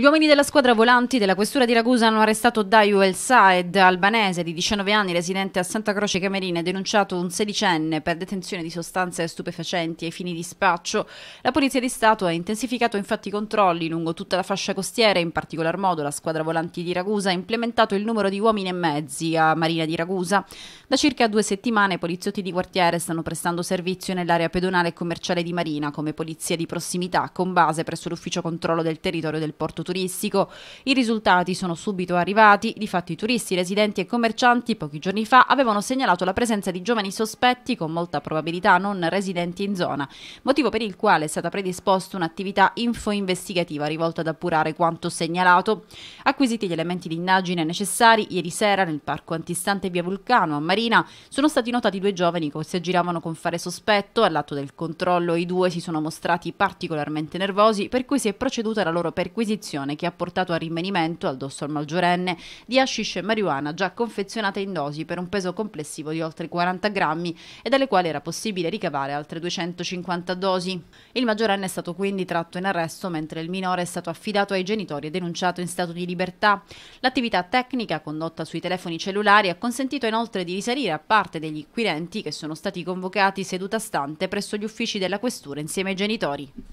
Gli uomini della squadra volanti della questura di Ragusa hanno arrestato Dayu El Saed, albanese di 19 anni residente a Santa Croce Camerina, denunciato un sedicenne per detenzione di sostanze stupefacenti ai fini di spaccio. La Polizia di Stato ha intensificato infatti i controlli lungo tutta la fascia costiera, in particolar modo la squadra volanti di Ragusa ha implementato il numero di uomini e mezzi a Marina di Ragusa. Da circa due settimane i poliziotti di quartiere stanno prestando servizio nell'area pedonale e commerciale di Marina come polizia di prossimità con base presso l'ufficio controllo del territorio del porto turistico turistico. I risultati sono subito arrivati, difatti i turisti, residenti e commercianti pochi giorni fa avevano segnalato la presenza di giovani sospetti con molta probabilità non residenti in zona, motivo per il quale è stata predisposta un'attività info-investigativa rivolta ad appurare quanto segnalato. Acquisiti gli elementi di indagine necessari, ieri sera nel parco antistante via Vulcano a Marina sono stati notati due giovani che si aggiravano con fare sospetto. All'atto del controllo i due si sono mostrati particolarmente nervosi, per cui si è proceduta alla loro perquisizione proibizione che ha portato a rinvenimento al dosso al maggiorenne di hashish e marijuana già confezionate in dosi per un peso complessivo di oltre 40 grammi e dalle quali era possibile ricavare altre 250 dosi. Il maggiorenne è stato quindi tratto in arresto mentre il minore è stato affidato ai genitori e denunciato in stato di libertà. L'attività tecnica condotta sui telefoni cellulari ha consentito inoltre di risalire a parte degli inquirenti che sono stati convocati seduta stante presso gli uffici della questura insieme ai genitori.